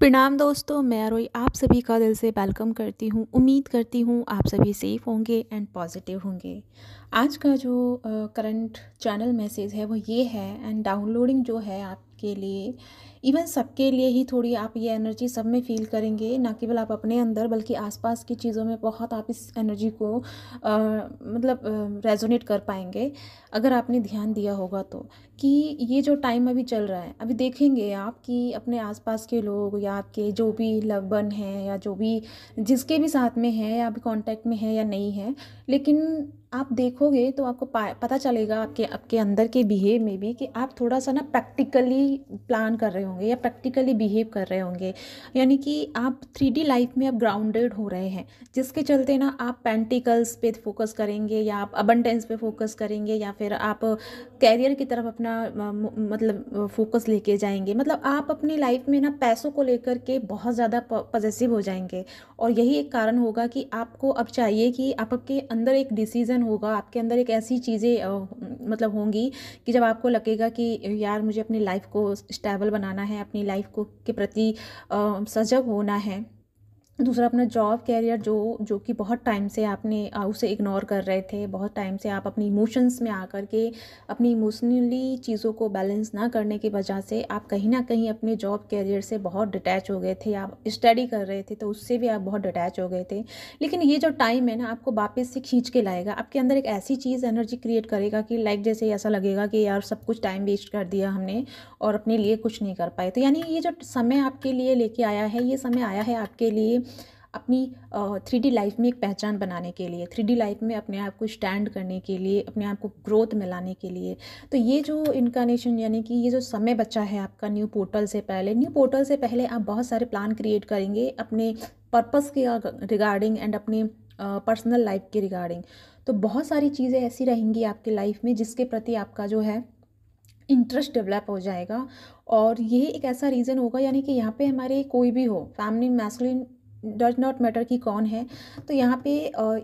प्रणाम दोस्तों मैं अरोई आप सभी का दिल से वेलकम करती हूँ उम्मीद करती हूँ आप सभी सेफ़ होंगे एंड पॉजिटिव होंगे आज का जो करंट चैनल मैसेज है वो ये है एंड डाउनलोडिंग जो है आपके लिए इवन सबके लिए ही थोड़ी आप ये एनर्जी सब में फील करेंगे ना केवल आप अपने अंदर बल्कि आसपास की चीज़ों में बहुत आप इस एनर्जी को आ, मतलब रेजोनेट कर पाएंगे अगर आपने ध्यान दिया होगा तो कि ये जो टाइम अभी चल रहा है अभी देखेंगे आप कि अपने आसपास के लोग या आपके जो भी लवबन हैं या जो भी जिसके भी साथ में है या अभी कॉन्टैक्ट में है या नहीं है लेकिन आप देखोगे तो आपको पता चलेगा आपके आपके अंदर के बिहेव में भी कि आप थोड़ा सा ना प्रैक्टिकली प्लान कर रहे होंगे या प्रैक्टिकली बिहेव कर रहे होंगे यानी कि आप थ्री लाइफ में आप ग्राउंडेड हो रहे हैं जिसके चलते ना आप पेंटिकल्स पे फोकस करेंगे या आप अबंडेंस पे फोकस करेंगे या फिर आप कैरियर की तरफ अपना मतलब फोकस लेके जाएंगे मतलब आप अपनी लाइफ में ना पैसों को लेकर के बहुत ज़्यादा पॉजिटिव हो जाएंगे और यही एक कारण होगा कि आपको अब चाहिए कि आपके अंदर एक डिसीज़न मोटिवेशन होगा आपके अंदर एक ऐसी चीज़ें मतलब होंगी कि जब आपको लगेगा कि यार मुझे अपनी लाइफ को स्टेबल बनाना है अपनी लाइफ को के प्रति सजग होना है दूसरा अपना जॉब कैरियर जो जो कि बहुत टाइम से आपने उसे इग्नोर कर रहे थे बहुत टाइम से आप अपनी इमोशंस में आकर के अपनी इमोशनली चीज़ों को बैलेंस ना करने की वजह से आप कहीं ना कहीं अपने जॉब कैरियर से बहुत डिटैच हो गए थे आप स्टडी कर रहे थे तो उससे भी आप बहुत डिटैच हो गए थे लेकिन ये जो टाइम है ना आपको वापस से खींच के लाएगा आपके अंदर एक ऐसी चीज़ एनर्जी क्रिएट करेगा कि लाइक जैसे ऐसा लगेगा कि यार सब कुछ टाइम वेस्ट कर दिया हमने और अपने लिए कुछ नहीं कर पाए तो यानी ये जो समय आपके लिए लेके आया है ये समय आया है आपके लिए अपनी थ्री डी लाइफ में एक पहचान बनाने के लिए थ्री डी लाइफ में अपने आप को स्टैंड करने के लिए अपने आप को ग्रोथ मिलाने के लिए तो ये जो इनकानेशन यानी कि ये जो समय बचा है आपका न्यू पोर्टल से पहले न्यू पोर्टल से पहले आप बहुत सारे प्लान क्रिएट करेंगे अपने पर्पस के रिगार्डिंग एंड अपने पर्सनल लाइफ के रिगार्डिंग तो बहुत सारी चीज़ें ऐसी रहेंगी आपके लाइफ में जिसके प्रति आपका जो है इंटरेस्ट डेवलप हो जाएगा और यही एक ऐसा रीज़न होगा यानी कि यहाँ पे हमारे कोई भी हो family masculine does not matter कि कौन है तो यहाँ पे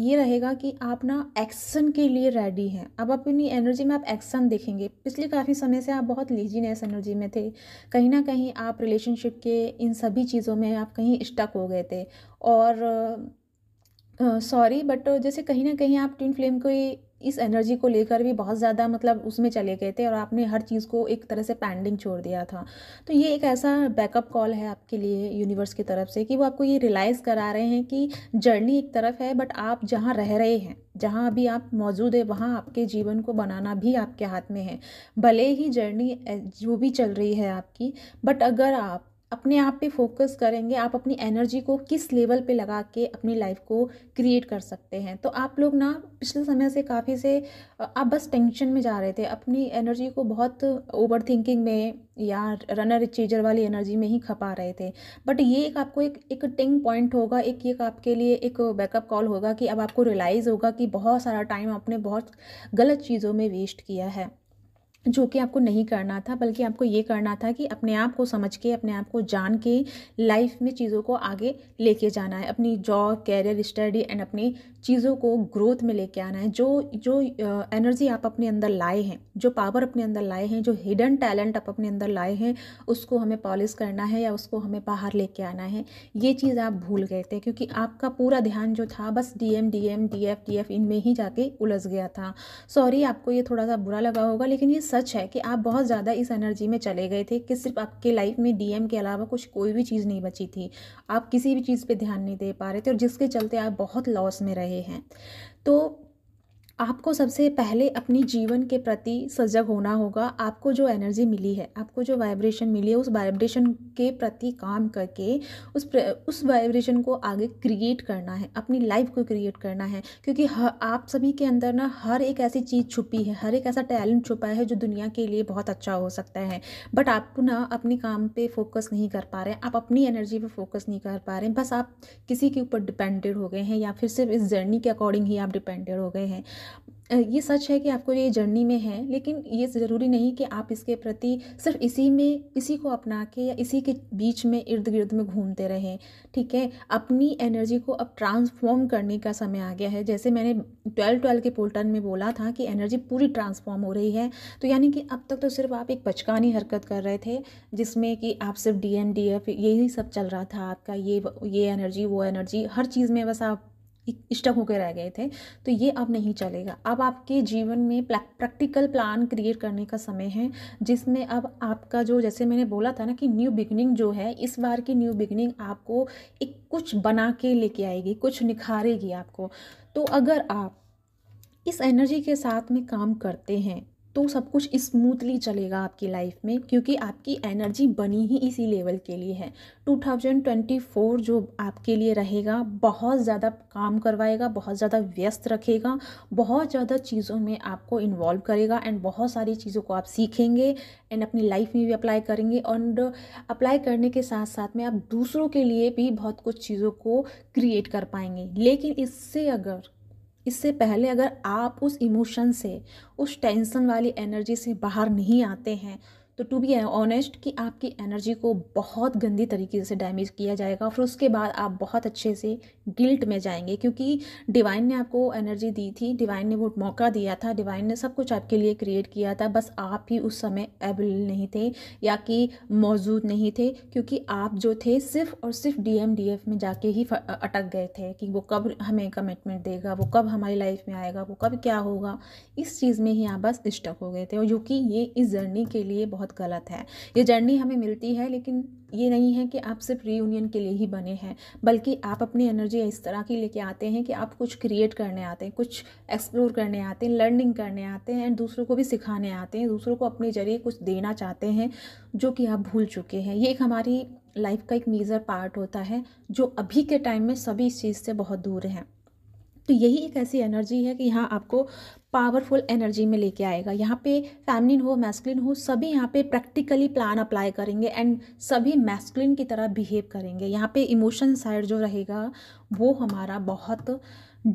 ये रहेगा कि आप ना एक्शन के लिए रेडी हैं अब अपनी एनर्जी में आप एक्शन देखेंगे पिछले काफ़ी समय से आप बहुत लीजीनेस एनर्जी में थे कहीं ना कहीं आप रिलेशनशिप के इन सभी चीज़ों में आप कहीं स्टक हो गए थे और सॉरी uh, बट जैसे कहीं ना कहीं आप ट्विन फ्लेम को इस एनर्जी को लेकर भी बहुत ज़्यादा मतलब उसमें चले गए थे और आपने हर चीज़ को एक तरह से पेंडिंग छोड़ दिया था तो ये एक ऐसा बैकअप कॉल है आपके लिए यूनिवर्स की तरफ से कि वो आपको ये रियलाइज़ करा रहे हैं कि जर्नी एक तरफ है बट आप जहाँ रह रहे हैं जहाँ अभी आप मौजूद है वहाँ आपके जीवन को बनाना भी आपके हाथ में है भले ही जर्नी जो भी चल रही है आपकी बट अगर आप अपने आप पे फोकस करेंगे आप अपनी एनर्जी को किस लेवल पे लगा के अपनी लाइफ को क्रिएट कर सकते हैं तो आप लोग ना पिछले समय से काफ़ी से आप बस टेंशन में जा रहे थे अपनी एनर्जी को बहुत ओवर थिंकिंग में या रनर चीजर वाली एनर्जी में ही खपा रहे थे बट ये एक आपको एक एक टिंग पॉइंट होगा एक एक आपके लिए एक बैकअप कॉल होगा कि अब आपको रियलाइज़ होगा कि बहुत सारा टाइम आपने बहुत गलत चीज़ों में वेस्ट किया है जो कि आपको नहीं करना था बल्कि आपको ये करना था कि अपने आप को समझ के अपने आप को जान के लाइफ में चीज़ों को आगे लेके जाना है अपनी जॉब कैरियर स्टडी एंड अपनी चीज़ों को ग्रोथ में लेके आना है जो जो एनर्जी आप अपने अंदर लाए हैं जो पावर अपने अंदर लाए हैं जो हिडन टैलेंट आप अपने अंदर लाए हैं उसको हमें पॉलिश करना है या उसको हमें बाहर लेके आना है ये चीज़ आप भूल गए थे क्योंकि आपका पूरा ध्यान जो था बस D M D M D F D F इनमें ही जाके उलझ गया था सॉरी आपको ये थोड़ा सा बुरा लगा होगा लेकिन ये सच है कि आप बहुत ज़्यादा इस एनर्जी में चले गए थे कि सिर्फ आपके लाइफ में डीएम के अलावा कुछ कोई भी चीज़ नहीं बची थी आप किसी भी चीज़ पे ध्यान नहीं दे पा रहे थे और जिसके चलते आप बहुत लॉस में रहे हैं तो आपको सबसे पहले अपनी जीवन के प्रति सजग होना होगा आपको जो एनर्जी मिली है आपको जो वाइब्रेशन मिली है उस वाइब्रेशन के प्रति काम करके उस प्र उस वाइब्रेशन को आगे क्रिएट करना है अपनी लाइफ को क्रिएट करना है क्योंकि आप सभी के अंदर ना हर एक ऐसी चीज़ छुपी है हर एक ऐसा टैलेंट छुपा है जो दुनिया के लिए बहुत अच्छा हो सकता है बट आप ना अपने काम पर फोकस नहीं कर पा रहे आप अपनी एनर्जी पर फोकस नहीं कर पा रहे बस आप किसी के ऊपर डिपेंडेड हो गए हैं या फिर सिर्फ इस जर्नी के अकॉर्डिंग ही आप डिपेंडेड हो गए हैं ये सच है कि आपको ये जर्नी में है लेकिन ये ज़रूरी नहीं कि आप इसके प्रति सिर्फ इसी में इसी को अपना के या इसी के बीच में इर्द गिर्द में घूमते रहें ठीक है अपनी एनर्जी को अब ट्रांसफॉर्म करने का समय आ गया है जैसे मैंने ट्वेल्व ट्वेल्व के पोल्टन में बोला था कि एनर्जी पूरी ट्रांसफॉर्म हो रही है तो यानी कि अब तक तो सिर्फ आप एक बचकानी हरकत कर रहे थे जिसमें कि आप सिर्फ डी एम डी एफ यही सब चल रहा था आपका ये ये एनर्जी वो एनर्जी हर चीज़ में बस आप स्टक होकर रह गए थे तो ये अब नहीं चलेगा अब आपके जीवन में प्रैक्टिकल प्लान क्रिएट करने का समय है जिसमें अब आपका जो जैसे मैंने बोला था ना कि न्यू बिगनिंग जो है इस बार की न्यू बिगनिंग आपको एक कुछ बना के लेके आएगी कुछ निखारेगी आपको तो अगर आप इस एनर्जी के साथ में काम करते हैं तो सब कुछ स्मूथली चलेगा आपकी लाइफ में क्योंकि आपकी एनर्जी बनी ही इसी लेवल के लिए है 2024 जो आपके लिए रहेगा बहुत ज़्यादा काम करवाएगा बहुत ज़्यादा व्यस्त रखेगा बहुत ज़्यादा चीज़ों में आपको इन्वॉल्व करेगा एंड बहुत सारी चीज़ों को आप सीखेंगे एंड अपनी लाइफ में भी अप्लाई करेंगे एंड अप्लाई करने के साथ साथ में आप दूसरों के लिए भी बहुत कुछ चीज़ों को क्रिएट कर पाएंगे लेकिन इससे अगर इससे पहले अगर आप उस इमोशन से उस टेंशन वाली एनर्जी से बाहर नहीं आते हैं तो टू बी ऑनेस्ट कि आपकी एनर्जी को बहुत गंदी तरीके से डैमेज किया जाएगा फिर उसके बाद आप बहुत अच्छे से गिल्ट में जाएंगे क्योंकि डिवाइन ने आपको एनर्जी दी थी डिवाइन ने वो मौका दिया था डिवाइन ने सब कुछ आपके लिए क्रिएट किया था बस आप ही उस समय एबल नहीं थे या कि मौजूद नहीं थे क्योंकि आप जो थे सिर्फ और सिर्फ डी एम डी एफ में जाके ही अटक गए थे कि वो कब हमें कमिटमेंट देगा वो कब हमारी लाइफ में आएगा वो कब क्या होगा इस चीज़ में ही आप बस स्टक हो गए थे और जो कि ये इस जर्नी के लिए बहुत बहुत गलत है ये जर्नी हमें मिलती है लेकिन ये नहीं है कि आप सिर्फ रीयूनियन के लिए ही बने हैं बल्कि आप अपनी एनर्जी इस तरह की लेके आते हैं कि आप कुछ क्रिएट करने आते हैं कुछ एक्सप्लोर करने आते हैं लर्निंग करने आते हैं एंड दूसरों को भी सिखाने आते हैं दूसरों को अपने जरिए कुछ देना चाहते हैं जो कि आप भूल चुके हैं ये एक हमारी लाइफ का एक मेजर पार्ट होता है जो अभी के टाइम में सभी इस चीज़ से बहुत दूर हैं तो यही एक ऐसी एनर्जी है कि यहाँ आपको पावरफुल एनर्जी में लेके आएगा यहाँ पे फैमिलिन हो मैस्कुलिन हो सभी यहाँ पे प्रैक्टिकली प्लान अप्लाई करेंगे एंड सभी मैस्कुलिन की तरह बिहेव करेंगे यहाँ पे इमोशन साइड जो रहेगा वो हमारा बहुत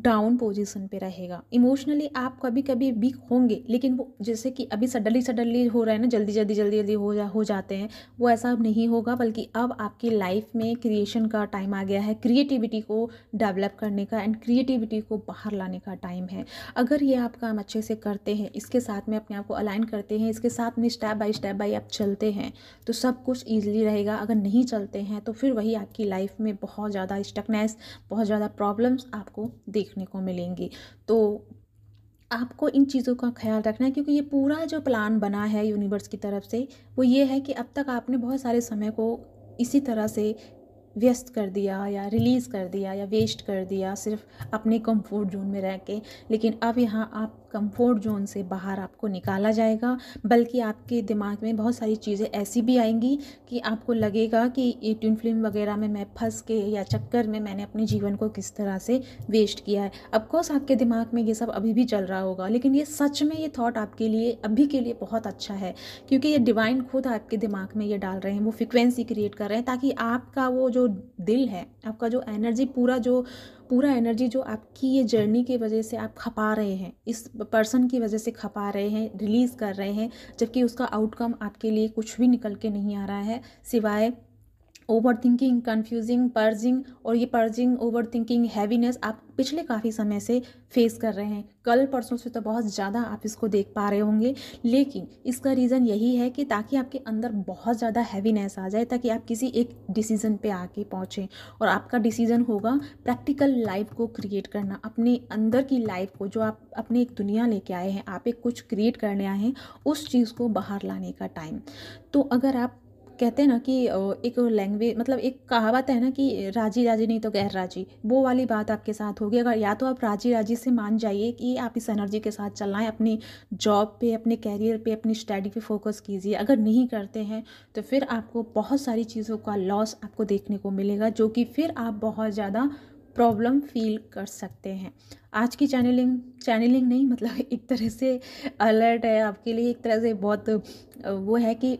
डाउन पोजीशन पे रहेगा इमोशनली आप कभी कभी वीक होंगे लेकिन वो जैसे कि अभी सडनली सडनली हो रहा है ना जल्दी जल्दी जल्दी जल्दी हो जा हो जाते हैं वो ऐसा अब नहीं होगा बल्कि अब आपकी लाइफ में क्रिएशन का टाइम आ गया है क्रिएटिविटी को डेवलप करने का एंड क्रिएटिविटी को बाहर लाने का टाइम है अगर ये आप काम अच्छे से करते हैं इसके साथ में अपने आप को अलाइन करते हैं इसके साथ में स्टेप बाई स्टेप बाई आप चलते हैं तो सब कुछ ईजिली रहेगा अगर नहीं चलते हैं तो फिर वही आपकी लाइफ में बहुत ज़्यादा स्टकनेस बहुत ज़्यादा प्रॉब्लम्स आपको दे देखने को मिलेंगी तो आपको इन चीज़ों का ख्याल रखना है क्योंकि ये पूरा जो प्लान बना है यूनिवर्स की तरफ से वो ये है कि अब तक आपने बहुत सारे समय को इसी तरह से व्यस्त कर दिया या रिलीज़ कर दिया या वेस्ट कर दिया सिर्फ अपने कंफर्ट जोन में रह के लेकिन अब यहाँ आप कंफर्ट जोन से बाहर आपको निकाला जाएगा बल्कि आपके दिमाग में बहुत सारी चीज़ें ऐसी भी आएंगी कि आपको लगेगा कि एटीन फिल्म वगैरह में मैं फंस के या चक्कर में मैंने अपने जीवन को किस तरह से वेस्ट किया है अफकोर्स आपके दिमाग में ये सब अभी भी चल रहा होगा लेकिन ये सच में ये थाट आपके लिए अभी के लिए बहुत अच्छा है क्योंकि ये डिवाइन खुद आपके दिमाग में ये डाल रहे हैं वो फ्रिक्वेंसी क्रिएट कर रहे हैं ताकि आपका वो जो दिल है आपका जो एनर्जी पूरा जो पूरा एनर्जी जो आपकी ये जर्नी की वजह से आप खपा रहे हैं इस पर्सन की वजह से खपा रहे हैं रिलीज़ कर रहे हैं जबकि उसका आउटकम आपके लिए कुछ भी निकल के नहीं आ रहा है सिवाय ओवर थिंकिंग कन्फ्यूजिंग पर्जिंग और ये पर्जिंग ओवर थिंकिंग हैवीनेस आप पिछले काफ़ी समय से फेस कर रहे हैं कल परसों से तो बहुत ज़्यादा आप इसको देख पा रहे होंगे लेकिन इसका रीज़न यही है कि ताकि आपके अंदर बहुत ज़्यादा हैवीनेस आ जाए ताकि आप किसी एक डिसीज़न पे आके पहुँचें और आपका डिसीज़न होगा प्रैक्टिकल लाइफ को क्रिएट करना अपने अंदर की लाइफ को जो आप अपने एक दुनिया लेके आए हैं आप एक कुछ क्रिएट करने आए हैं उस चीज़ को बाहर लाने का टाइम तो अगर आप कहते हैं ना कि एक लैंग्वेज मतलब एक कहावत है ना कि राजी राजी नहीं तो गैर राजी वो वाली बात आपके साथ होगी अगर या तो आप राजी राजी से मान जाइए कि आप इस एनर्जी के साथ चलना है अपनी जॉब पे अपने कैरियर पे अपनी स्टडी पे फोकस कीजिए अगर नहीं करते हैं तो फिर आपको बहुत सारी चीज़ों का लॉस आपको देखने को मिलेगा जो कि फिर आप बहुत ज़्यादा प्रॉब्लम फील कर सकते हैं आज की चैनलिंग चैनलिंग नहीं मतलब एक तरह से अलर्ट है आपके लिए एक तरह से बहुत वो है कि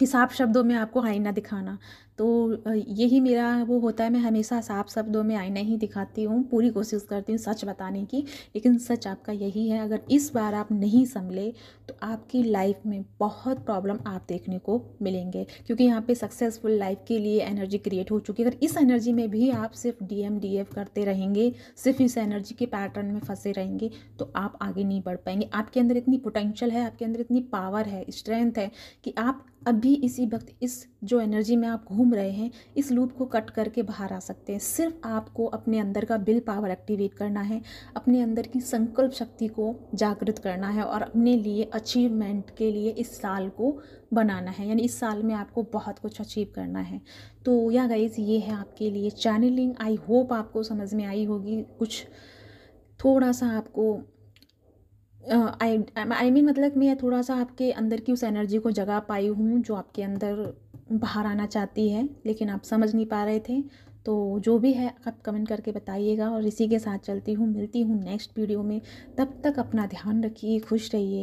कि साफ शब्दों में आपको आईना दिखाना तो यही मेरा वो होता है मैं हमेशा साफ शब्दों में आईना ही दिखाती हूँ पूरी कोशिश करती हूँ सच बताने की लेकिन सच आपका यही है अगर इस बार आप नहीं संभले तो आपकी लाइफ में बहुत प्रॉब्लम आप देखने को मिलेंगे क्योंकि यहाँ पे सक्सेसफुल लाइफ के लिए एनर्जी क्रिएट हो चुकी है अगर इस एनर्जी में भी आप सिर्फ डी एम डी एफ करते रहेंगे सिर्फ इस एनर्जी के पैटर्न में फंसे रहेंगे तो आप आगे नहीं बढ़ पाएंगे आपके अंदर इतनी पोटेंशियल है आपके अंदर इतनी पावर है स्ट्रेंथ है कि आप अभी इसी वक्त इस जो एनर्जी में आप घूम घूम रहे हैं इस लूप को कट करके बाहर आ सकते हैं सिर्फ आपको अपने अंदर का बिल पावर एक्टिवेट करना है अपने अंदर की संकल्प शक्ति को जागृत करना है और अपने लिए अचीवमेंट के लिए इस साल को बनाना है यानी इस साल में आपको बहुत कुछ अचीव करना है तो या गाइज ये है आपके लिए चैनलिंग आई होप आपको समझ में आई होगी कुछ थोड़ा सा आपको आई आई मीन मतलब मैं थोड़ा सा आपके अंदर की उस एनर्जी को जगा पाई हूँ जो आपके अंदर बाहर आना चाहती है लेकिन आप समझ नहीं पा रहे थे तो जो भी है आप कमेंट करके बताइएगा और इसी के साथ चलती हूँ मिलती हूँ नेक्स्ट वीडियो में तब तक अपना ध्यान रखिए खुश रहिए